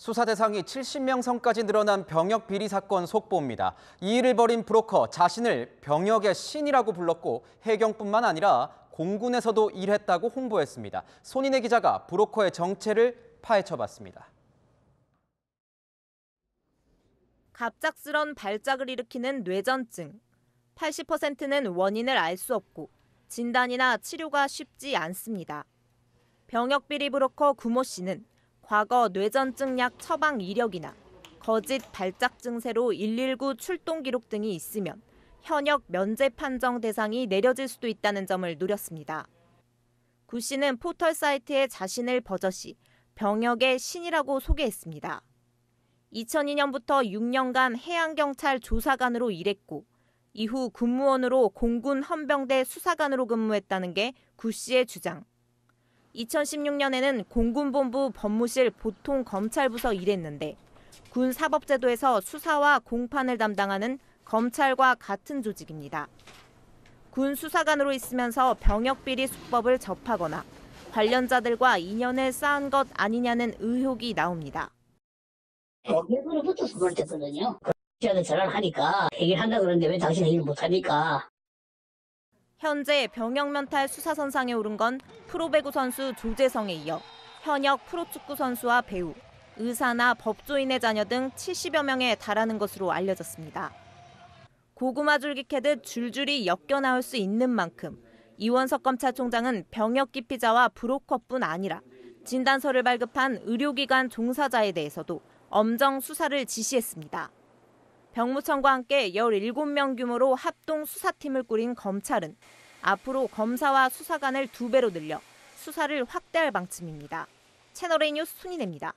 수사 대상이 70명 선까지 늘어난 병역 비리 사건 속보입니다. 이 일을 벌인 브로커 자신을 병역의 신이라고 불렀고 해경뿐만 아니라 공군에서도 일했다고 홍보했습니다. 손인혜 기자가 브로커의 정체를 파헤쳐봤습니다. 갑작스런 발작을 일으키는 뇌전증. 80%는 원인을 알 수 없고 진단이나 치료가 쉽지 않습니다. 병역 비리 브로커 구모 씨는 과거 뇌전증 약 처방 이력이나 거짓 발작 증세로 119 출동 기록 등이 있으면 현역 면제 판정 대상이 내려질 수도 있다는 점을 노렸습니다. 구 씨는 포털 사이트에 자신을 버젓이 병역의 신이라고 소개했습니다. 2002년부터 6년간 해양경찰 조사관으로 일했고 이후 군무원으로 공군 헌병대 수사관으로 근무했다는 게 구 씨의 주장. 2016년에는 공군본부 법무실 보통검찰부서 일했는데 군 사법제도에서 수사와 공판을 담당하는 검찰과 같은 조직입니다. 군 수사관으로 있으면서 병역비리 수법을 접하거나 관련자들과 인연을 쌓은 것 아니냐는 의혹이 나옵니다. 외부로부터 숨을 뗐거든요. 시간에 전화 하니까 얘기를 한다 그러는데 왜 당신 얘기를 못하니까 현재 병역면탈 수사선상에 오른 건 프로배구 선수 조재성에 이어 현역 프로축구 선수와 배우, 의사나 법조인의 자녀 등 70여 명에 달하는 것으로 알려졌습니다. 고구마 줄기 캐듯 줄줄이 엮여 나올 수 있는 만큼 이원석 검찰총장은 병역 기피자와 브로커뿐 아니라 진단서를 발급한 의료기관 종사자에 대해서도 엄정 수사를 지시했습니다. 병무청과 함께 17명 규모로 합동 수사팀을 꾸린 검찰은 앞으로 검사와 수사관을 두 배로 늘려 수사를 확대할 방침입니다. 채널A 뉴스 순이냅니다